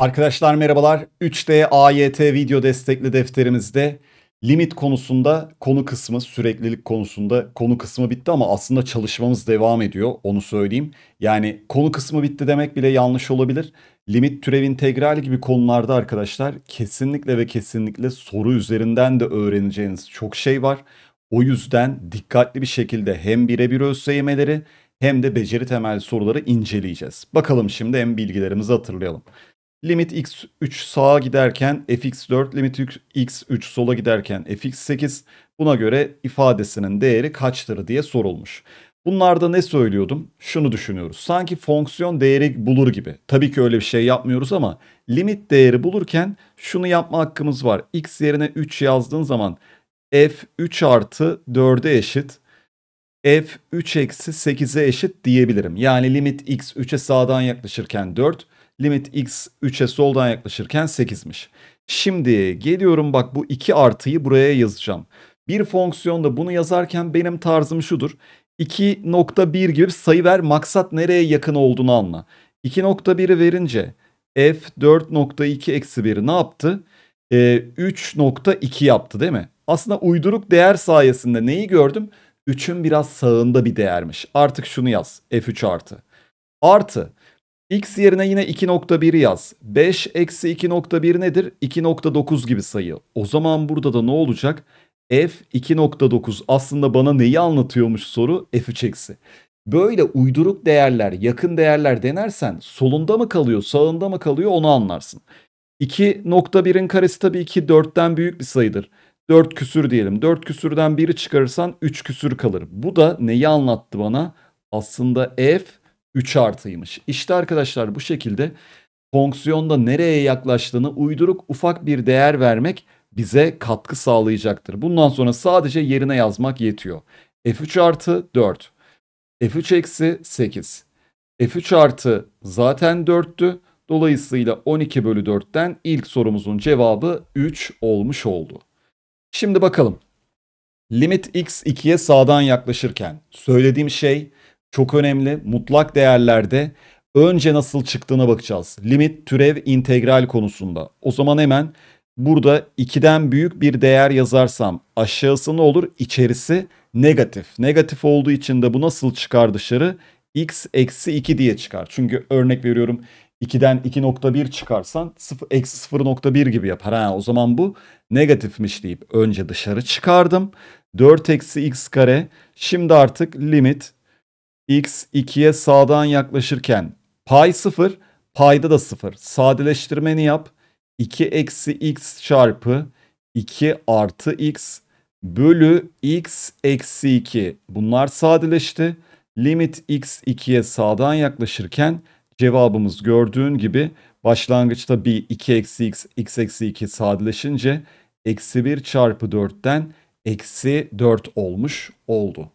Arkadaşlar merhabalar. 3D AYT video destekli defterimizde limit konusunda konu kısmı, süreklilik konusunda konu kısmı bitti ama aslında çalışmamız devam ediyor. Onu söyleyeyim. Yani konu kısmı bitti demek bile yanlış olabilir. Limit türev integral gibi konularda arkadaşlar kesinlikle ve kesinlikle soru üzerinden de öğreneceğiniz çok şey var. O yüzden dikkatli bir şekilde hem birebir ÖSYM'leri hem de beceri temel soruları inceleyeceğiz. Bakalım şimdi hem bilgilerimizi hatırlayalım. Limit x3 sağa giderken fx4, limit x3 sola giderken fx8. Buna göre ifadesinin değeri kaçtır diye sorulmuş. Bunlarda ne söylüyordum? Şunu düşünüyoruz. Sanki fonksiyon değeri bulur gibi. Tabii ki öyle bir şey yapmıyoruz ama limit değeri bulurken şunu yapma hakkımız var. x yerine 3 yazdığın zaman f 3 artı 4'e eşit f 3 eksi 8'e eşit diyebilirim. Yani limit x 3'e sağdan yaklaşırken 4, Limit x 3'e soldan yaklaşırken 8'miş. Şimdi geliyorum bak bu 2 artıyı buraya yazacağım. Bir fonksiyonda bunu yazarken benim tarzım şudur. 2.1 gibi sayı ver maksat nereye yakın olduğunu anla. 2.1'i verince f 4.2 eksi 1 ne yaptı? E, ee, 3.2 yaptı değil mi? Aslında uyduruk değer sayesinde neyi gördüm? 3'ün biraz sağında bir değermiş. Artık şunu yaz f3 artı. Artı X yerine yine 2.1 yaz. 5 eksi 2.1 nedir? 2.9 gibi sayı. O zaman burada da ne olacak? F 2.9 aslında bana neyi anlatıyormuş soru F3 Böyle uyduruk değerler, yakın değerler denersen solunda mı kalıyor, sağında mı kalıyor onu anlarsın. 2.1'in karesi tabii ki 4'ten büyük bir sayıdır. 4 küsür diyelim. 4 küsürden biri çıkarırsan 3 küsür kalır. Bu da neyi anlattı bana? Aslında F 3 artıymış. İşte arkadaşlar bu şekilde fonksiyonda nereye yaklaştığını uyduruk ufak bir değer vermek bize katkı sağlayacaktır. Bundan sonra sadece yerine yazmak yetiyor. F3 artı 4. F3 eksi 8. F3 artı zaten 4'tü. Dolayısıyla 12 bölü 4'ten ilk sorumuzun cevabı 3 olmuş oldu. Şimdi bakalım. Limit x 2'ye sağdan yaklaşırken söylediğim şey çok önemli. Mutlak değerlerde önce nasıl çıktığına bakacağız. Limit, türev, integral konusunda. O zaman hemen burada 2'den büyük bir değer yazarsam aşağısı ne olur? İçerisi negatif. Negatif olduğu için de bu nasıl çıkar dışarı? x eksi 2 diye çıkar. Çünkü örnek veriyorum 2'den 2.1 çıkarsan 0, eksi 0.1 gibi yapar. Ha, o zaman bu negatifmiş deyip önce dışarı çıkardım. 4 eksi x kare. Şimdi artık limit x 2'ye sağdan yaklaşırken pay 0 payda da 0. Sadeleştirmeni yap. 2 eksi x çarpı 2 artı x bölü x eksi 2. Bunlar sadeleşti. Limit x 2'ye sağdan yaklaşırken cevabımız gördüğün gibi başlangıçta bir 2 eksi x x eksi 2 sadeleşince eksi 1 çarpı 4'ten eksi 4 olmuş oldu.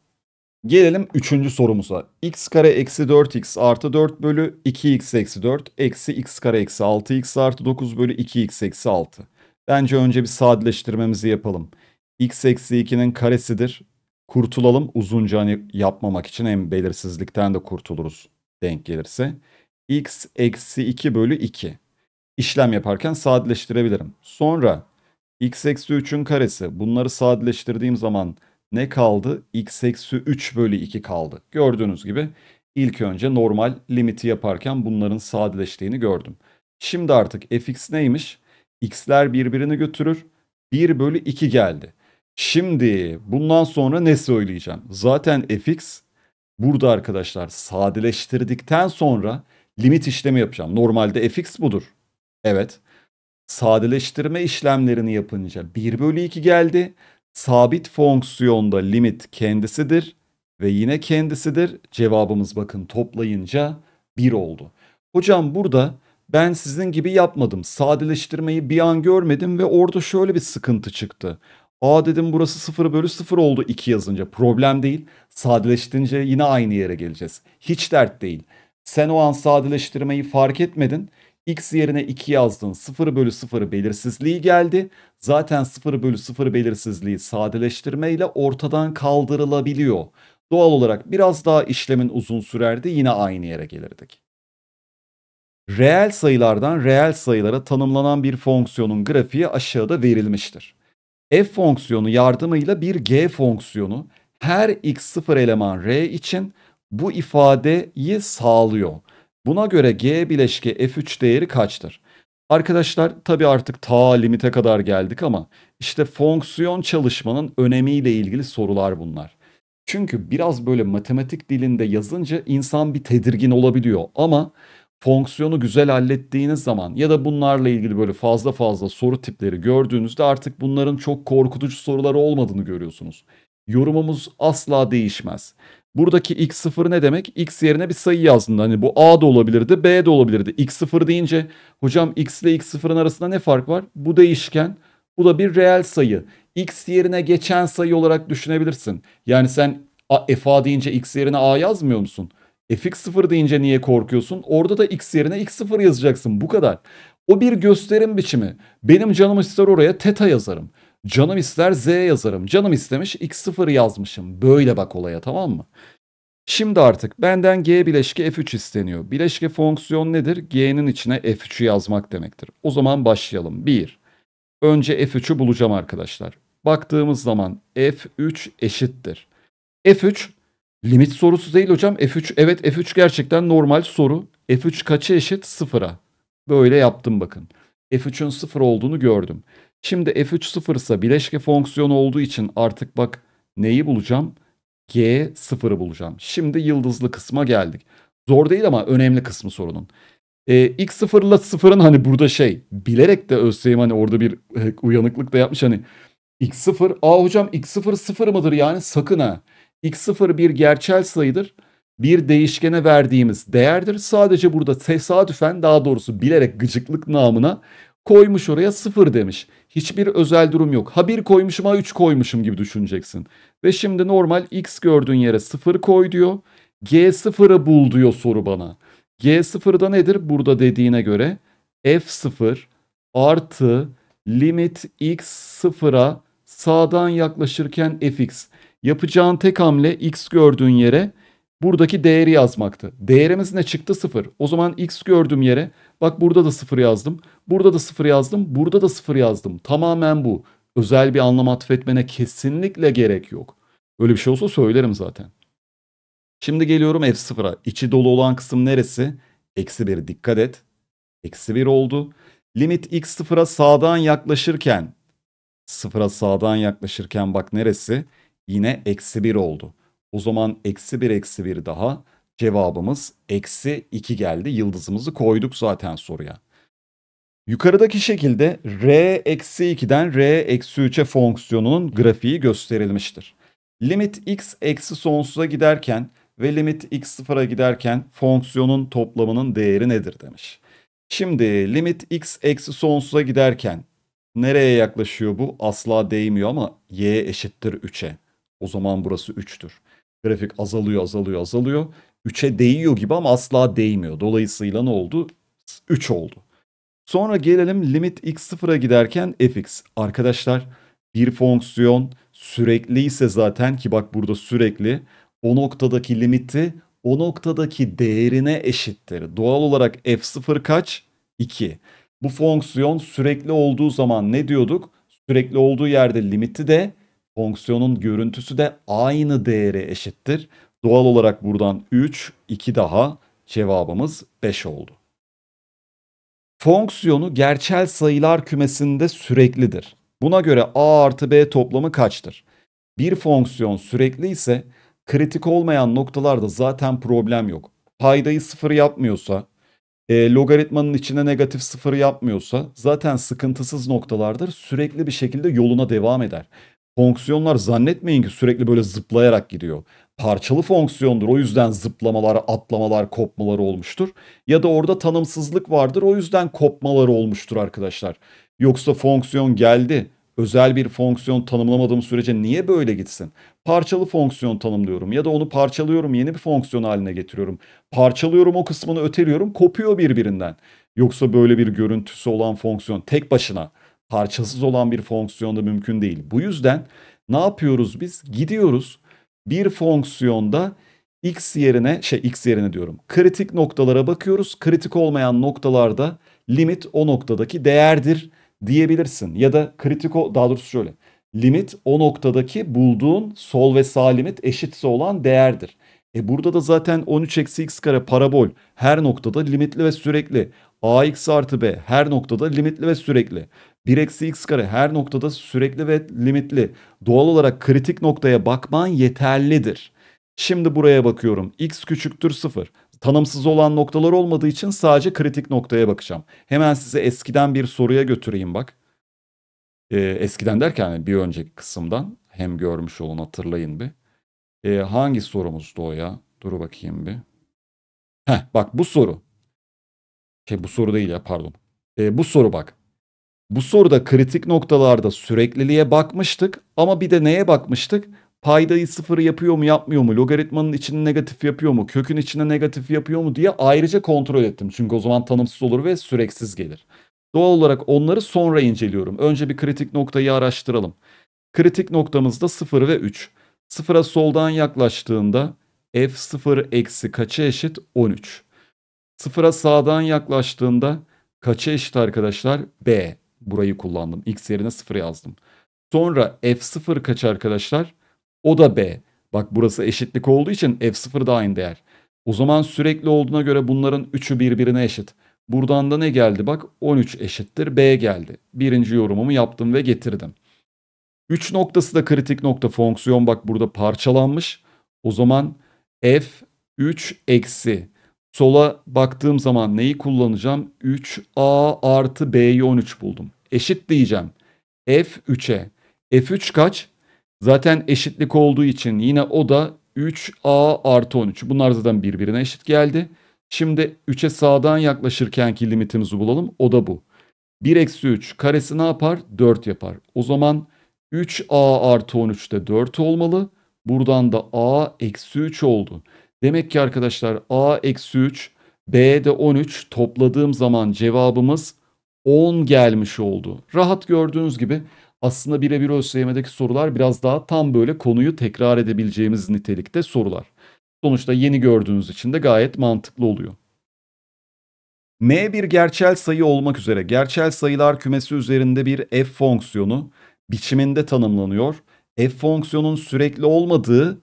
Gelelim üçüncü sorumuza. x kare eksi 4x artı 4 bölü 2x eksi 4 eksi x kare eksi 6x artı 9 bölü 2x eksi 6. Bence önce bir sadeleştirmemizi yapalım. x eksi 2'nin karesidir. Kurtulalım uzunca hani yapmamak için hem belirsizlikten de kurtuluruz denk gelirse. x eksi 2 bölü 2. İşlem yaparken sadeleştirebilirim. Sonra x eksi 3'ün karesi bunları sadeleştirdiğim zaman ne kaldı? x eksi 3 bölü 2 kaldı. Gördüğünüz gibi ilk önce normal limiti yaparken bunların sadeleştiğini gördüm. Şimdi artık fx neymiş? x'ler birbirini götürür. 1 bölü 2 geldi. Şimdi bundan sonra ne söyleyeceğim? Zaten fx burada arkadaşlar sadeleştirdikten sonra limit işlemi yapacağım. Normalde fx budur. Evet. Sadeleştirme işlemlerini yapınca 1 bölü 2 geldi. Sabit fonksiyonda limit kendisidir ve yine kendisidir. Cevabımız bakın toplayınca 1 oldu. Hocam burada ben sizin gibi yapmadım. Sadeleştirmeyi bir an görmedim ve orada şöyle bir sıkıntı çıktı. A dedim burası 0 bölü 0 oldu 2 yazınca. Problem değil. Sadeleştirince yine aynı yere geleceğiz. Hiç dert değil. Sen o an sadeleştirmeyi fark etmedin x yerine 2 yazdın 0 bölü 0 belirsizliği geldi. Zaten 0 bölü 0 belirsizliği sadeleştirme ile ortadan kaldırılabiliyor. Doğal olarak biraz daha işlemin uzun sürerdi yine aynı yere gelirdik. Reel sayılardan reel sayılara tanımlanan bir fonksiyonun grafiği aşağıda verilmiştir. F fonksiyonu yardımıyla bir G fonksiyonu her x0 eleman R için bu ifadeyi sağlıyor. Buna göre G bileşke F3 değeri kaçtır? Arkadaşlar tabi artık ta limite kadar geldik ama işte fonksiyon çalışmanın önemiyle ilgili sorular bunlar. Çünkü biraz böyle matematik dilinde yazınca insan bir tedirgin olabiliyor ama fonksiyonu güzel hallettiğiniz zaman ya da bunlarla ilgili böyle fazla fazla soru tipleri gördüğünüzde artık bunların çok korkutucu sorular olmadığını görüyorsunuz. Yorumumuz asla değişmez. Buradaki x0 ne demek? x yerine bir sayı yazdın. Hani bu a da olabilirdi, b de olabilirdi. x0 deyince hocam x ile x0'ın arasında ne fark var? Bu değişken, bu da bir reel sayı. x yerine geçen sayı olarak düşünebilirsin. Yani sen f a deyince x yerine a yazmıyor musun? fx0 deyince niye korkuyorsun? Orada da x yerine x0 yazacaksın. Bu kadar. O bir gösterim biçimi. Benim canım ister oraya teta yazarım. Canım ister Z yazarım. Canım istemiş X0 yazmışım. Böyle bak olaya tamam mı? Şimdi artık benden G bileşke F3 isteniyor. Bileşke fonksiyon nedir? G'nin içine F3'ü yazmak demektir. O zaman başlayalım. 1. Önce F3'ü bulacağım arkadaşlar. Baktığımız zaman F3 eşittir. F3 limit sorusu değil hocam. F3 evet F3 gerçekten normal soru. F3 kaça eşit? Sıfıra. Böyle yaptım bakın. F3'ün sıfır olduğunu gördüm. Şimdi f3 0 ise bileşke fonksiyonu olduğu için artık bak neyi bulacağım? G 0'ı bulacağım. Şimdi yıldızlı kısma geldik. Zor değil ama önemli kısmı sorunun. E, X0 ile 0'ın hani burada şey bilerek de ÖSYM hani orada bir e, uyanıklık da yapmış hani X0 aa hocam X0 0 mıdır yani sakın ha. X0 bir gerçel sayıdır. Bir değişkene verdiğimiz değerdir. Sadece burada tesadüfen daha doğrusu bilerek gıcıklık namına koymuş oraya 0 demiş. Hiçbir özel durum yok. Ha bir koymuşum ha üç koymuşum gibi düşüneceksin. Ve şimdi normal x gördüğün yere sıfır koy diyor. G0'ı bul diyor soru bana. G0 da nedir? Burada dediğine göre F0 artı limit x sıfıra sağdan yaklaşırken fx. Yapacağın tek hamle x gördüğün yere buradaki değeri yazmaktı. Değerimiz ne çıktı? 0. O zaman x gördüğüm yere bak burada da 0 yazdım. Burada da 0 yazdım. Burada da 0 yazdım. Tamamen bu. Özel bir anlam atfetmene kesinlikle gerek yok. Öyle bir şey olsa söylerim zaten. Şimdi geliyorum f0'a. İçi dolu olan kısım neresi? Eksi 1 dikkat et. Eksi 1 oldu. Limit x sıfıra sağdan yaklaşırken sıfıra sağdan yaklaşırken bak neresi? Yine eksi 1 oldu. O zaman eksi 1 eksi 1 daha cevabımız eksi 2 geldi. Yıldızımızı koyduk zaten soruya. Yukarıdaki şekilde r eksi 2'den r eksi 3'e fonksiyonunun grafiği gösterilmiştir. Limit x eksi sonsuza giderken ve limit x sıfıra giderken fonksiyonun toplamının değeri nedir demiş. Şimdi limit x eksi sonsuza giderken nereye yaklaşıyor bu? Asla değmiyor ama y eşittir 3'e. O zaman burası 3'tür. Grafik azalıyor azalıyor azalıyor. 3'e değiyor gibi ama asla değmiyor. Dolayısıyla ne oldu? 3 oldu. Sonra gelelim limit x0'a giderken fx. Arkadaşlar bir fonksiyon sürekli ise zaten ki bak burada sürekli o noktadaki limiti o noktadaki değerine eşittir. Doğal olarak f0 kaç? 2. Bu fonksiyon sürekli olduğu zaman ne diyorduk? Sürekli olduğu yerde limiti de Fonksiyonun görüntüsü de aynı değere eşittir. Doğal olarak buradan 3, 2 daha cevabımız 5 oldu. Fonksiyonu gerçel sayılar kümesinde süreklidir. Buna göre a artı b toplamı kaçtır? Bir fonksiyon sürekli ise kritik olmayan noktalarda zaten problem yok. Paydayı sıfır yapmıyorsa, e, logaritmanın içine negatif sıfır yapmıyorsa zaten sıkıntısız noktalardır. Sürekli bir şekilde yoluna devam eder fonksiyonlar zannetmeyin ki sürekli böyle zıplayarak gidiyor. Parçalı fonksiyondur. O yüzden zıplamalar, atlamalar, kopmalar olmuştur. Ya da orada tanımsızlık vardır. O yüzden kopmalar olmuştur arkadaşlar. Yoksa fonksiyon geldi. Özel bir fonksiyon tanımlamadığım sürece niye böyle gitsin? Parçalı fonksiyon tanımlıyorum ya da onu parçalıyorum yeni bir fonksiyon haline getiriyorum. Parçalıyorum o kısmını öteliyorum kopuyor birbirinden. Yoksa böyle bir görüntüsü olan fonksiyon tek başına parçasız olan bir fonksiyonda mümkün değil. Bu yüzden ne yapıyoruz biz? Gidiyoruz bir fonksiyonda x yerine şey x yerine diyorum. Kritik noktalara bakıyoruz. Kritik olmayan noktalarda limit o noktadaki değerdir diyebilirsin. Ya da kritik o daha doğrusu şöyle. Limit o noktadaki bulduğun sol ve sağ limit eşitse olan değerdir. E burada da zaten 13 eksi x kare parabol her noktada limitli ve sürekli. ax artı b her noktada limitli ve sürekli. 1 eksi x kare her noktada sürekli ve limitli. Doğal olarak kritik noktaya bakman yeterlidir. Şimdi buraya bakıyorum. x küçüktür 0. Tanımsız olan noktalar olmadığı için sadece kritik noktaya bakacağım. Hemen size eskiden bir soruya götüreyim bak. Ee, eskiden derken hani bir önceki kısımdan hem görmüş olun hatırlayın bir. Ee, hangi sorumuzdu o ya? Dur bakayım bir. Heh bak bu soru. Şey bu soru değil ya pardon. Ee, bu soru bak. Bu soruda kritik noktalarda sürekliliğe bakmıştık ama bir de neye bakmıştık? Paydayı sıfır yapıyor mu yapmıyor mu? Logaritmanın içini negatif yapıyor mu? Kökün içine negatif yapıyor mu diye ayrıca kontrol ettim. Çünkü o zaman tanımsız olur ve süreksiz gelir. Doğal olarak onları sonra inceliyorum. Önce bir kritik noktayı araştıralım. Kritik noktamız da 0 ve 3. Sıfıra soldan yaklaştığında f0 eksi kaça eşit? 13. Sıfıra sağdan yaklaştığında kaça eşit arkadaşlar? B burayı kullandım. X yerine 0 yazdım. Sonra F0 kaç arkadaşlar? O da B. Bak burası eşitlik olduğu için F0 da aynı değer. O zaman sürekli olduğuna göre bunların üçü birbirine eşit. Buradan da ne geldi? Bak 13 eşittir B geldi. Birinci yorumumu yaptım ve getirdim. 3 noktası da kritik nokta fonksiyon bak burada parçalanmış. O zaman F 3 eksi Sola baktığım zaman neyi kullanacağım? 3A artı B'yi 13 buldum. Eşit diyeceğim. F 3'e. F3 kaç? Zaten eşitlik olduğu için yine o da 3A artı 13. Bunlar zaten birbirine eşit geldi. Şimdi 3'e sağdan yaklaşırkenki limitimizi bulalım. O da bu. 1 eksi 3 karesi ne yapar? 4 yapar. O zaman 3A artı 13 de 4 olmalı. Buradan da A eksi 3 oldu. Demek ki arkadaşlar A eksi 3 B de 13 topladığım zaman cevabımız 10 gelmiş oldu. Rahat gördüğünüz gibi aslında birebir ÖSYM'deki sorular biraz daha tam böyle konuyu tekrar edebileceğimiz nitelikte sorular. Sonuçta yeni gördüğünüz için de gayet mantıklı oluyor. M bir gerçel sayı olmak üzere gerçel sayılar kümesi üzerinde bir f fonksiyonu biçiminde tanımlanıyor. F fonksiyonun sürekli olmadığı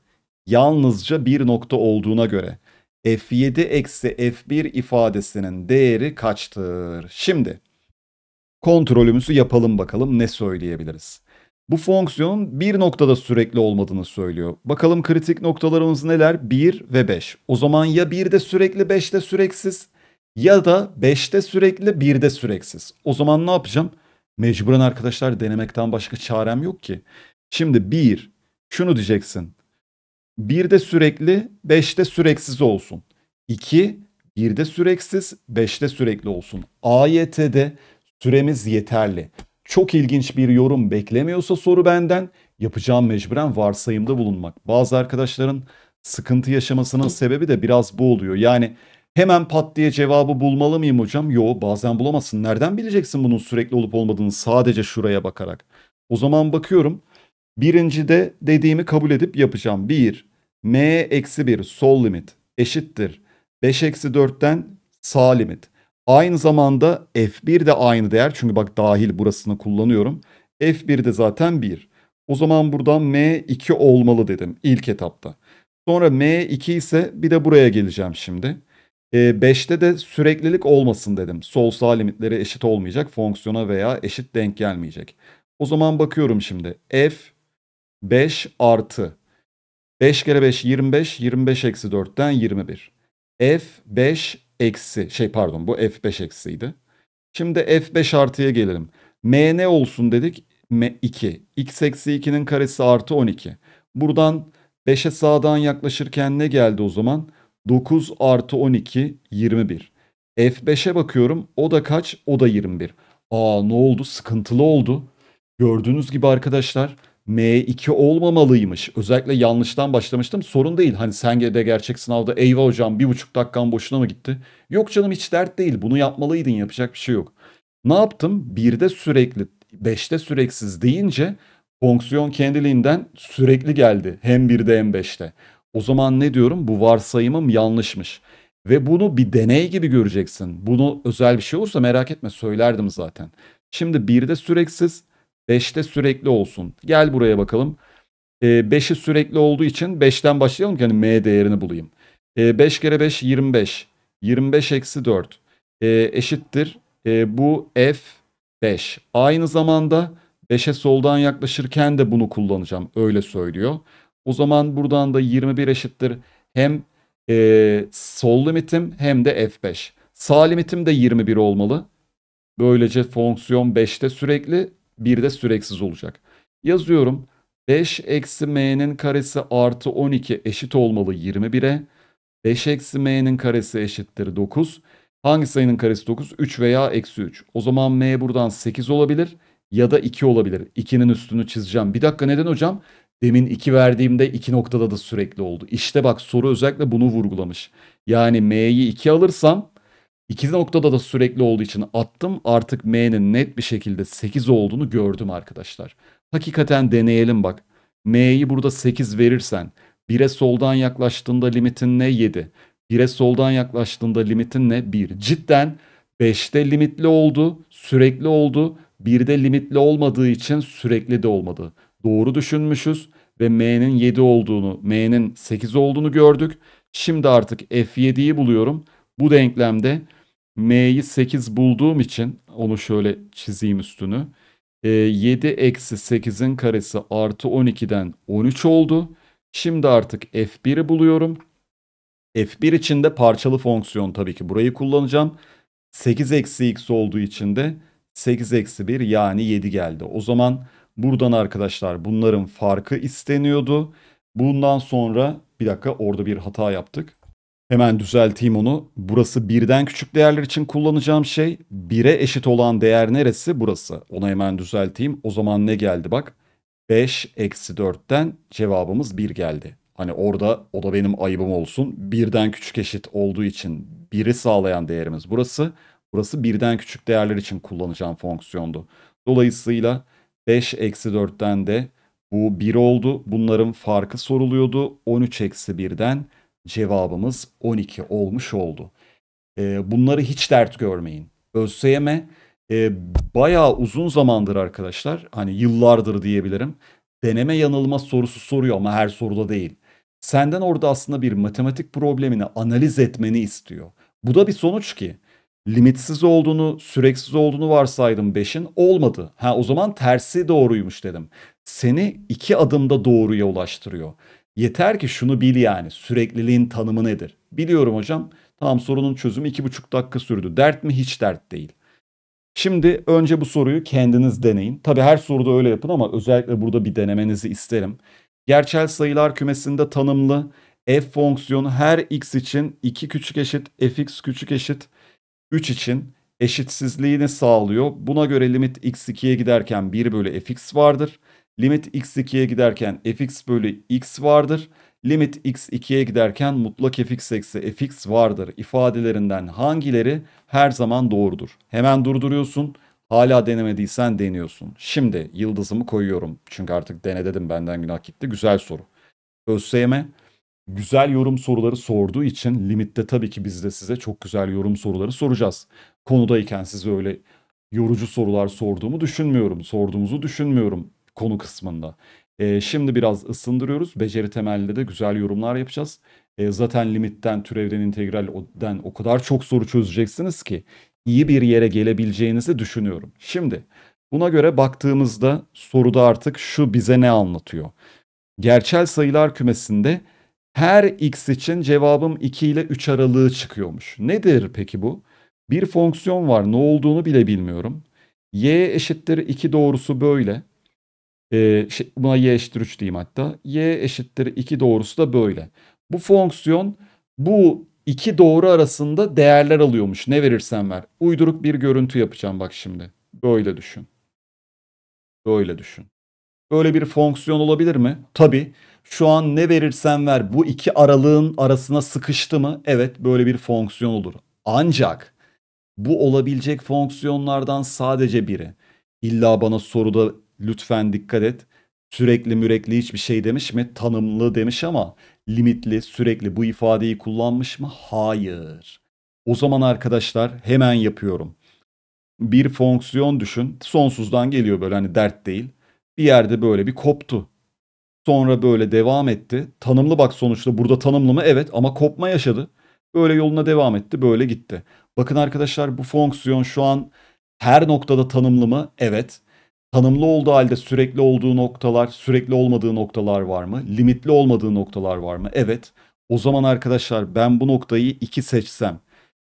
yalnızca bir nokta olduğuna göre f7 eksi f1 ifadesinin değeri kaçtır? Şimdi kontrolümüzü yapalım bakalım ne söyleyebiliriz. Bu fonksiyonun bir noktada sürekli olmadığını söylüyor. Bakalım kritik noktalarımız neler? 1 ve 5. O zaman ya 1'de sürekli 5'te süreksiz ya da 5'te sürekli 1'de süreksiz. O zaman ne yapacağım? Mecburen arkadaşlar denemekten başka çarem yok ki. Şimdi 1 şunu diyeceksin. Bir de sürekli, 5'te süreksiz olsun. İki, bir de süreksiz, 5'te sürekli olsun. AYT'de süremiz yeterli. Çok ilginç bir yorum beklemiyorsa soru benden yapacağım mecburen varsayımda bulunmak. Bazı arkadaşların sıkıntı yaşamasının sebebi de biraz bu oluyor. Yani hemen pat diye cevabı bulmalı mıyım hocam? Yo bazen bulamazsın. Nereden bileceksin bunun sürekli olup olmadığını sadece şuraya bakarak. O zaman bakıyorum. Birinci de dediğimi kabul edip yapacağım. Bir, m eksi 1 sol limit eşittir 5 eksi 4'ten sağ limit. Aynı zamanda f1 de aynı değer çünkü bak dahil burasını kullanıyorum. f1 de zaten 1. O zaman buradan m2 olmalı dedim ilk etapta. Sonra m2 ise bir de buraya geleceğim şimdi. 5'te e, de süreklilik olmasın dedim. Sol sağ limitleri eşit olmayacak. Fonksiyona veya eşit denk gelmeyecek. O zaman bakıyorum şimdi. F 5 artı 5 kere 5 25. 25 eksi 4'ten 21. F5 eksi şey pardon bu F5 eksiydi. Şimdi F5 artıya gelelim. M ne olsun dedik? M 2. X eksi 2'nin karesi artı 12. Buradan 5'e sağdan yaklaşırken ne geldi o zaman? 9 artı 12 21. F5'e bakıyorum o da kaç? O da 21. Aa ne oldu? Sıkıntılı oldu. Gördüğünüz gibi arkadaşlar M2 olmamalıymış. Özellikle yanlıştan başlamıştım. Sorun değil. Hani de gerçek sınavda eyvah hocam bir buçuk dakikan boşuna mı gitti? Yok canım hiç dert değil. Bunu yapmalıydın. Yapacak bir şey yok. Ne yaptım? Birde sürekli, beşte süreksiz deyince fonksiyon kendiliğinden sürekli geldi. Hem birde hem beşte. O zaman ne diyorum? Bu varsayımım yanlışmış. Ve bunu bir deney gibi göreceksin. Bunu özel bir şey olursa merak etme söylerdim zaten. Şimdi birde süreksiz, 5'te sürekli olsun. Gel buraya bakalım. 5'i ee, sürekli olduğu için 5'ten başlayalım ki hani m değerini bulayım. E, ee, 5 kere 5 25. 25 eksi 4 ee, eşittir. bu f 5. Aynı zamanda 5'e soldan yaklaşırken de bunu kullanacağım. Öyle söylüyor. O zaman buradan da 21 eşittir. Hem e, sol limitim hem de f5. Sağ limitim de 21 olmalı. Böylece fonksiyon 5'te sürekli bir de süreksiz olacak. Yazıyorum. 5 eksi m'nin karesi artı 12 eşit olmalı 21'e. 5 eksi m'nin karesi eşittir 9. Hangi sayının karesi 9? 3 veya eksi 3. O zaman m buradan 8 olabilir ya da 2 olabilir. 2'nin üstünü çizeceğim. Bir dakika neden hocam? Demin 2 verdiğimde 2 noktada da sürekli oldu. İşte bak soru özellikle bunu vurgulamış. Yani m'yi 2 alırsam İkiz noktada da sürekli olduğu için attım. Artık M'nin net bir şekilde 8 olduğunu gördüm arkadaşlar. Hakikaten deneyelim bak. M'yi burada 8 verirsen 1'e soldan yaklaştığında limitin ne 7. 1'e soldan yaklaştığında limitin ne 1. Cidden 5'te limitli oldu, sürekli oldu. 1'de limitli olmadığı için sürekli de olmadı. Doğru düşünmüşüz ve M'nin 7 olduğunu, M'nin 8 olduğunu gördük. Şimdi artık F7'yi buluyorum. Bu denklemde M'yi 8 bulduğum için onu şöyle çizeyim üstünü. E, 7 eksi 8'in karesi artı 12'den 13 oldu. Şimdi artık f1'i buluyorum. f1 için de parçalı fonksiyon tabii ki burayı kullanacağım. 8 eksi x olduğu için de 8 eksi 1 yani 7 geldi. O zaman buradan arkadaşlar bunların farkı isteniyordu. Bundan sonra bir dakika orada bir hata yaptık. Hemen düzelteyim onu. Burası birden küçük değerler için kullanacağım şey. Bire eşit olan değer neresi? Burası. Onu hemen düzelteyim. O zaman ne geldi bak. 5 eksi 4'ten cevabımız 1 geldi. Hani orada o da benim ayıbım olsun. Birden küçük eşit olduğu için biri sağlayan değerimiz burası. Burası birden küçük değerler için kullanacağım fonksiyondu. Dolayısıyla 5 eksi 4'ten de bu 1 oldu. Bunların farkı soruluyordu. 13 eksi 1'den cevabımız 12 olmuş oldu. E, bunları hiç dert görmeyin. ÖSYM e, bayağı uzun zamandır arkadaşlar hani yıllardır diyebilirim deneme yanılma sorusu soruyor ama her soruda değil. Senden orada aslında bir matematik problemini analiz etmeni istiyor. Bu da bir sonuç ki limitsiz olduğunu, süreksiz olduğunu varsaydım 5'in olmadı. Ha o zaman tersi doğruymuş dedim. Seni iki adımda doğruya ulaştırıyor. Yeter ki şunu bil yani sürekliliğin tanımı nedir? Biliyorum hocam. Tamam sorunun çözümü iki buçuk dakika sürdü. Dert mi? Hiç dert değil. Şimdi önce bu soruyu kendiniz deneyin. Tabi her soruda öyle yapın ama özellikle burada bir denemenizi isterim. Gerçel sayılar kümesinde tanımlı f fonksiyonu her x için 2 küçük eşit fx küçük eşit 3 için eşitsizliğini sağlıyor. Buna göre limit x2'ye giderken 1 bölü fx vardır. Limit x2'ye giderken fx bölü x vardır. Limit x2'ye giderken mutlak fx eksi fx vardır ifadelerinden hangileri her zaman doğrudur? Hemen durduruyorsun. Hala denemediysen deniyorsun. Şimdi yıldızımı koyuyorum. Çünkü artık dene dedim benden günah gitti. Güzel soru. ÖSYM güzel yorum soruları sorduğu için limitte tabii ki biz de size çok güzel yorum soruları soracağız. Konudayken size öyle yorucu sorular sorduğumu düşünmüyorum. Sorduğumuzu düşünmüyorum konu kısmında. E, şimdi biraz ısındırıyoruz. Beceri temelli de güzel yorumlar yapacağız. E, zaten limitten, türevden, integralden o kadar çok soru çözeceksiniz ki iyi bir yere gelebileceğinizi düşünüyorum. Şimdi buna göre baktığımızda soruda artık şu bize ne anlatıyor? Gerçel sayılar kümesinde her x için cevabım 2 ile 3 aralığı çıkıyormuş. Nedir peki bu? Bir fonksiyon var ne olduğunu bile bilmiyorum. y eşittir 2 doğrusu böyle e, şey, buna y eşittir 3 diyeyim hatta. y eşittir 2 doğrusu da böyle. Bu fonksiyon bu iki doğru arasında değerler alıyormuş. Ne verirsen ver. Uyduruk bir görüntü yapacağım bak şimdi. Böyle düşün. Böyle düşün. Böyle bir fonksiyon olabilir mi? Tabii. Şu an ne verirsen ver bu iki aralığın arasına sıkıştı mı? Evet böyle bir fonksiyon olur. Ancak bu olabilecek fonksiyonlardan sadece biri. İlla bana soruda Lütfen dikkat et. Sürekli mürekli hiçbir şey demiş mi? Tanımlı demiş ama limitli sürekli bu ifadeyi kullanmış mı? Hayır. O zaman arkadaşlar hemen yapıyorum. Bir fonksiyon düşün. Sonsuzdan geliyor böyle hani dert değil. Bir yerde böyle bir koptu. Sonra böyle devam etti. Tanımlı bak sonuçta burada tanımlı mı? Evet ama kopma yaşadı. Böyle yoluna devam etti. Böyle gitti. Bakın arkadaşlar bu fonksiyon şu an her noktada tanımlı mı? Evet tanımlı olduğu halde sürekli olduğu noktalar, sürekli olmadığı noktalar var mı? Limitli olmadığı noktalar var mı? Evet. O zaman arkadaşlar ben bu noktayı 2 seçsem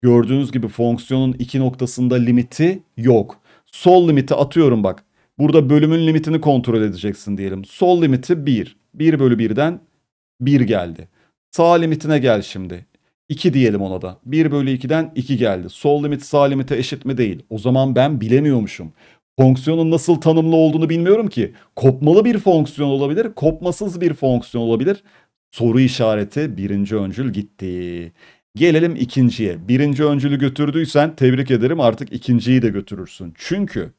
gördüğünüz gibi fonksiyonun iki noktasında limiti yok. Sol limiti atıyorum bak. Burada bölümün limitini kontrol edeceksin diyelim. Sol limiti 1. 1 bölü 1'den 1 geldi. Sağ limitine gel şimdi. 2 diyelim ona da. 1 bölü 2'den 2 geldi. Sol limit sağ limite eşit mi değil. O zaman ben bilemiyormuşum. Fonksiyonun nasıl tanımlı olduğunu bilmiyorum ki. Kopmalı bir fonksiyon olabilir, kopmasız bir fonksiyon olabilir. Soru işareti birinci öncül gitti. Gelelim ikinciye. Birinci öncülü götürdüysen tebrik ederim artık ikinciyi de götürürsün. Çünkü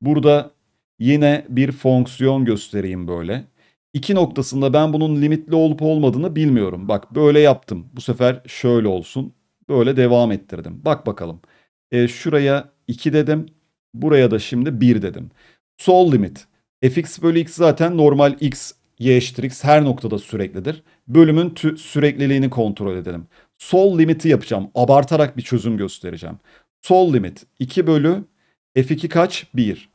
burada yine bir fonksiyon göstereyim böyle. İki noktasında ben bunun limitli olup olmadığını bilmiyorum. Bak böyle yaptım. Bu sefer şöyle olsun. Böyle devam ettirdim. Bak bakalım. E, şuraya 2 dedim. Buraya da şimdi 1 dedim. Sol limit. fx bölü x zaten normal x, y eşittir x her noktada süreklidir. Bölümün sürekliliğini kontrol edelim. Sol limiti yapacağım. Abartarak bir çözüm göstereceğim. Sol limit 2 bölü f2 kaç? 1.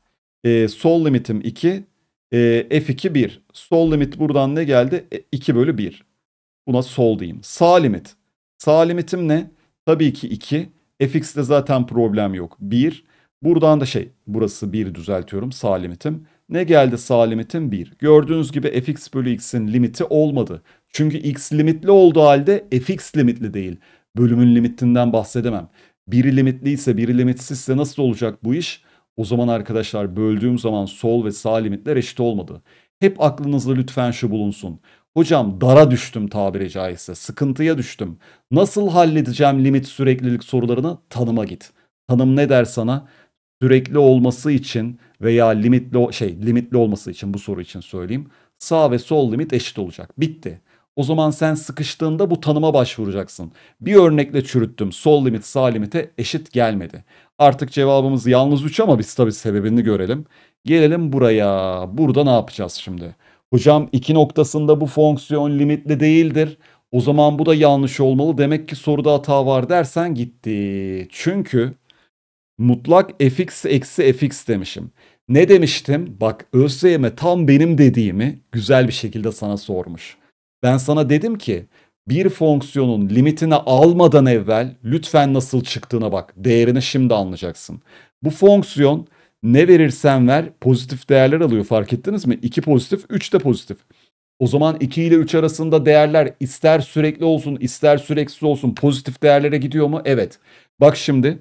Ee, sol limitim 2. Ee, f2 1. Sol limit buradan ne geldi? E, 2 bölü 1. Buna sol diyeyim. Sağ limit. Sağ limitim ne? Tabii ki 2. fx'de zaten problem yok. 1. Buradan da şey burası 1 düzeltiyorum sağ limitim. Ne geldi sağ limitim 1. Gördüğünüz gibi fx bölü x'in limiti olmadı. Çünkü x limitli olduğu halde fx limitli değil. Bölümün limitinden bahsedemem. Biri limitliyse biri limitsizse nasıl olacak bu iş? O zaman arkadaşlar böldüğüm zaman sol ve sağ limitler eşit olmadı. Hep aklınızda lütfen şu bulunsun. Hocam dara düştüm tabiri caizse, sıkıntıya düştüm. Nasıl halledeceğim limit süreklilik sorularını? Tanıma git. Tanım ne der sana? sürekli olması için veya limitli şey limitli olması için bu soru için söyleyeyim. Sağ ve sol limit eşit olacak. Bitti. O zaman sen sıkıştığında bu tanıma başvuracaksın. Bir örnekle çürüttüm. Sol limit sağ limite eşit gelmedi. Artık cevabımız yalnız 3 ama biz tabii sebebini görelim. Gelelim buraya. Burada ne yapacağız şimdi? Hocam iki noktasında bu fonksiyon limitli değildir. O zaman bu da yanlış olmalı. Demek ki soruda hata var dersen gitti. Çünkü mutlak fx eksi fx demişim. Ne demiştim? Bak ÖSYM tam benim dediğimi güzel bir şekilde sana sormuş. Ben sana dedim ki bir fonksiyonun limitini almadan evvel lütfen nasıl çıktığına bak. Değerini şimdi anlayacaksın. Bu fonksiyon ne verirsen ver pozitif değerler alıyor fark ettiniz mi? 2 pozitif 3 de pozitif. O zaman 2 ile 3 arasında değerler ister sürekli olsun ister süreksiz olsun pozitif değerlere gidiyor mu? Evet. Bak şimdi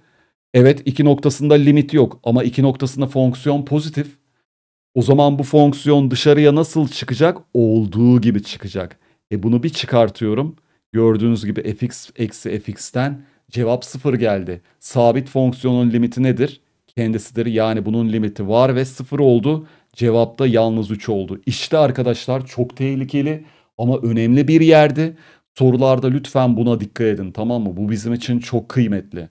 Evet iki noktasında limit yok ama iki noktasında fonksiyon pozitif. O zaman bu fonksiyon dışarıya nasıl çıkacak? Olduğu gibi çıkacak. E bunu bir çıkartıyorum. Gördüğünüz gibi fx eksi fx'ten cevap sıfır geldi. Sabit fonksiyonun limiti nedir? Kendisidir yani bunun limiti var ve sıfır oldu. Cevapta yalnız 3 oldu. İşte arkadaşlar çok tehlikeli ama önemli bir yerdi. Sorularda lütfen buna dikkat edin tamam mı? Bu bizim için çok kıymetli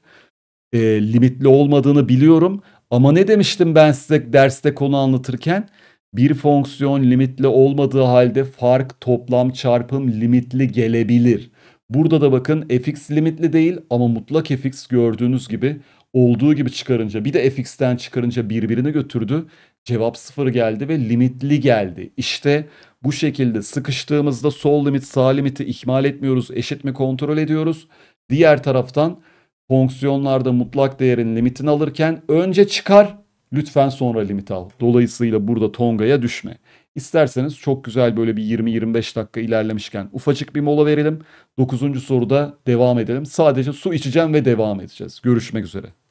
e, limitli olmadığını biliyorum. Ama ne demiştim ben size derste konu anlatırken? Bir fonksiyon limitli olmadığı halde fark toplam çarpım limitli gelebilir. Burada da bakın fx limitli değil ama mutlak fx gördüğünüz gibi olduğu gibi çıkarınca bir de fx'ten çıkarınca birbirini götürdü. Cevap sıfır geldi ve limitli geldi. İşte bu şekilde sıkıştığımızda sol limit sağ limiti ihmal etmiyoruz eşit mi kontrol ediyoruz. Diğer taraftan fonksiyonlarda mutlak değerin limitini alırken önce çıkar lütfen sonra limit al. Dolayısıyla burada Tonga'ya düşme. İsterseniz çok güzel böyle bir 20-25 dakika ilerlemişken ufacık bir mola verelim. 9. soruda devam edelim. Sadece su içeceğim ve devam edeceğiz. Görüşmek üzere.